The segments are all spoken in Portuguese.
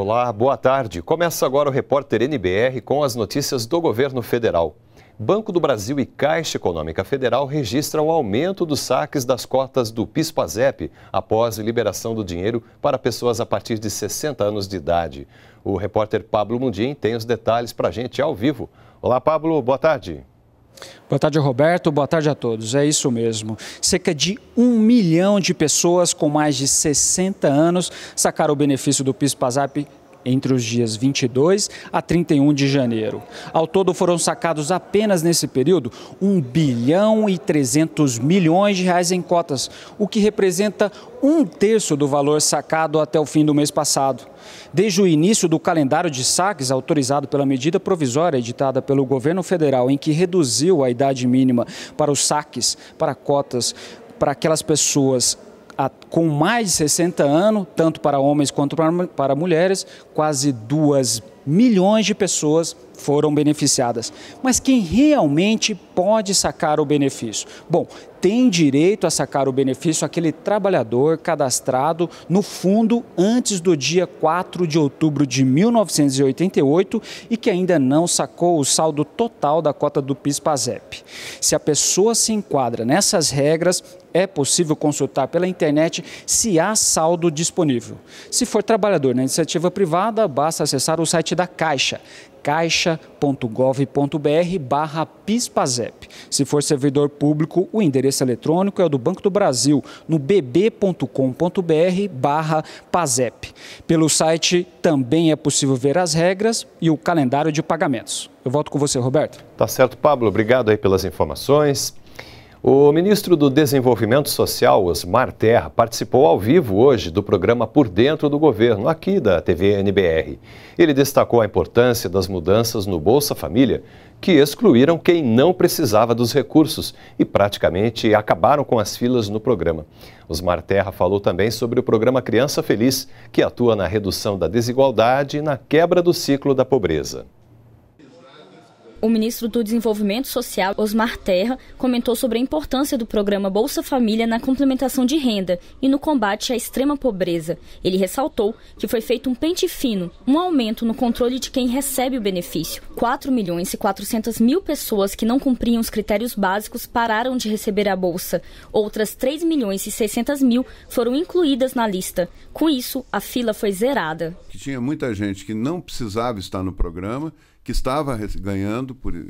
Olá, boa tarde. Começa agora o repórter NBR com as notícias do governo federal. Banco do Brasil e Caixa Econômica Federal registram aumento dos saques das cotas do PIS/PASEP após liberação do dinheiro para pessoas a partir de 60 anos de idade. O repórter Pablo Mundim tem os detalhes para a gente ao vivo. Olá, Pablo, boa tarde. Boa tarde, Roberto. Boa tarde a todos. É isso mesmo. Cerca de um milhão de pessoas com mais de 60 anos sacaram o benefício do PIS-PASAP entre os dias 22 a 31 de janeiro. Ao todo foram sacados apenas nesse período 1 bilhão e 300 milhões de reais em cotas, o que representa um terço do valor sacado até o fim do mês passado. Desde o início do calendário de saques autorizado pela medida provisória editada pelo governo federal, em que reduziu a idade mínima para os saques para cotas para aquelas pessoas com mais de 60 anos, tanto para homens quanto para mulheres, quase 2 milhões de pessoas foram beneficiadas. Mas quem realmente pode sacar o benefício? Bom, tem direito a sacar o benefício aquele trabalhador cadastrado no fundo antes do dia 4 de outubro de 1988 e que ainda não sacou o saldo total da cota do PIS-PASEP. Se a pessoa se enquadra nessas regras, é possível consultar pela internet se há saldo disponível. Se for trabalhador na iniciativa privada, basta acessar o site da Caixa, caixa.gov.br barra PISPAZEP. Se for servidor público, o endereço eletrônico é o do Banco do Brasil, no bb.com.br barra PAZEP. Pelo site também é possível ver as regras e o calendário de pagamentos. Eu volto com você, Roberto. Tá certo, Pablo. Obrigado aí pelas informações. O ministro do Desenvolvimento Social, Osmar Terra, participou ao vivo hoje do programa Por Dentro do Governo, aqui da TV NBR. Ele destacou a importância das mudanças no Bolsa Família, que excluíram quem não precisava dos recursos e praticamente acabaram com as filas no programa. Osmar Terra falou também sobre o programa Criança Feliz, que atua na redução da desigualdade e na quebra do ciclo da pobreza. O ministro do Desenvolvimento Social, Osmar Terra, comentou sobre a importância do programa Bolsa Família na complementação de renda e no combate à extrema pobreza. Ele ressaltou que foi feito um pente fino, um aumento no controle de quem recebe o benefício. 4 milhões e 400 mil pessoas que não cumpriam os critérios básicos pararam de receber a bolsa. Outras 3 milhões e 600 mil foram incluídas na lista. Com isso, a fila foi zerada. Tinha muita gente que não precisava estar no programa que estava ganhando por, eh,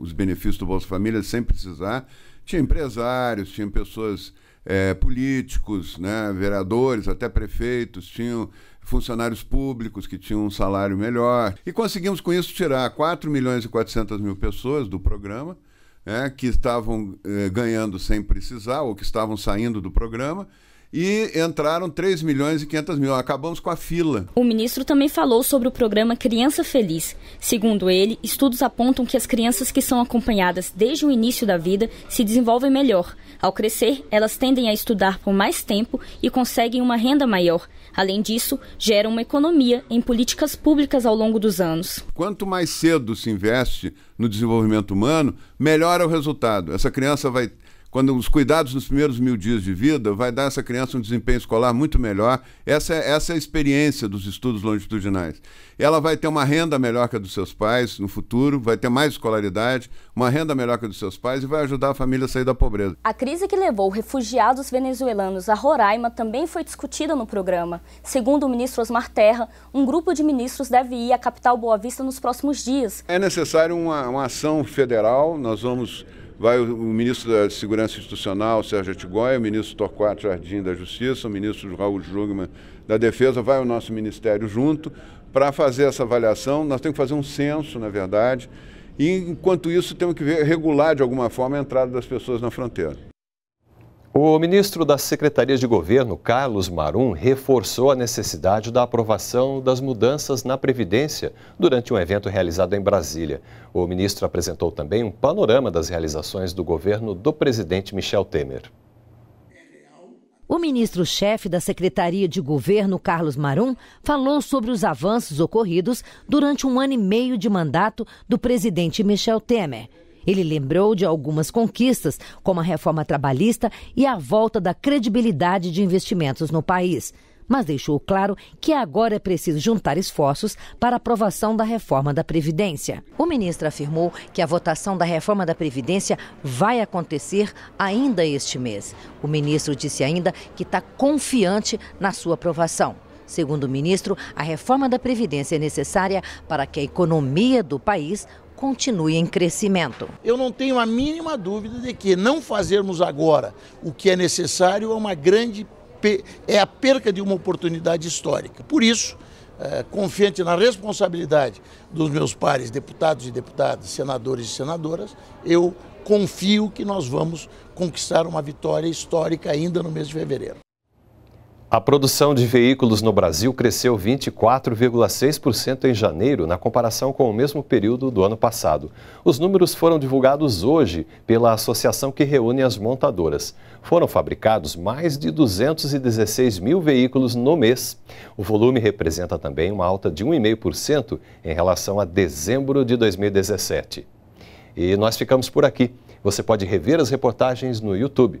os benefícios do Bolsa Família sem precisar. Tinha empresários, tinha pessoas, eh, políticos, né, vereadores, até prefeitos, tinham funcionários públicos que tinham um salário melhor. E conseguimos com isso tirar 4 milhões e 400 mil pessoas do programa, é que estavam eh, ganhando sem precisar ou que estavam saindo do programa e entraram 3 milhões e 500 mil. Acabamos com a fila. O ministro também falou sobre o programa Criança Feliz. Segundo ele, estudos apontam que as crianças que são acompanhadas desde o início da vida se desenvolvem melhor. Ao crescer, elas tendem a estudar por mais tempo e conseguem uma renda maior. Além disso, geram uma economia em políticas públicas ao longo dos anos. Quanto mais cedo se investe no desenvolvimento humano, melhor é o resultado. Essa criança vai quando os cuidados nos primeiros mil dias de vida vai dar essa criança um desempenho escolar muito melhor. Essa é, essa é a experiência dos estudos longitudinais. Ela vai ter uma renda melhor que a dos seus pais no futuro, vai ter mais escolaridade, uma renda melhor que a dos seus pais e vai ajudar a família a sair da pobreza. A crise que levou refugiados venezuelanos a Roraima também foi discutida no programa. Segundo o ministro Osmar Terra, um grupo de ministros deve ir à capital Boa Vista nos próximos dias. É necessário uma, uma ação federal, nós vamos vai o, o ministro da Segurança Institucional, Sérgio Atigoia, o ministro Torquato Jardim da Justiça, o ministro Raul Jungmann da Defesa, vai o nosso ministério junto para fazer essa avaliação. Nós temos que fazer um censo, na verdade, e enquanto isso temos que ver, regular de alguma forma a entrada das pessoas na fronteira. O ministro da Secretaria de Governo, Carlos Marum, reforçou a necessidade da aprovação das mudanças na Previdência durante um evento realizado em Brasília. O ministro apresentou também um panorama das realizações do governo do presidente Michel Temer. O ministro-chefe da Secretaria de Governo, Carlos Marum, falou sobre os avanços ocorridos durante um ano e meio de mandato do presidente Michel Temer. Ele lembrou de algumas conquistas, como a reforma trabalhista e a volta da credibilidade de investimentos no país. Mas deixou claro que agora é preciso juntar esforços para a aprovação da reforma da Previdência. O ministro afirmou que a votação da reforma da Previdência vai acontecer ainda este mês. O ministro disse ainda que está confiante na sua aprovação. Segundo o ministro, a reforma da Previdência é necessária para que a economia do país continue em crescimento. Eu não tenho a mínima dúvida de que não fazermos agora o que é necessário é uma grande é a perca de uma oportunidade histórica. Por isso, é, confiante na responsabilidade dos meus pares, deputados e deputadas, senadores e senadoras, eu confio que nós vamos conquistar uma vitória histórica ainda no mês de fevereiro. A produção de veículos no Brasil cresceu 24,6% em janeiro, na comparação com o mesmo período do ano passado. Os números foram divulgados hoje pela associação que reúne as montadoras. Foram fabricados mais de 216 mil veículos no mês. O volume representa também uma alta de 1,5% em relação a dezembro de 2017. E nós ficamos por aqui. Você pode rever as reportagens no YouTube.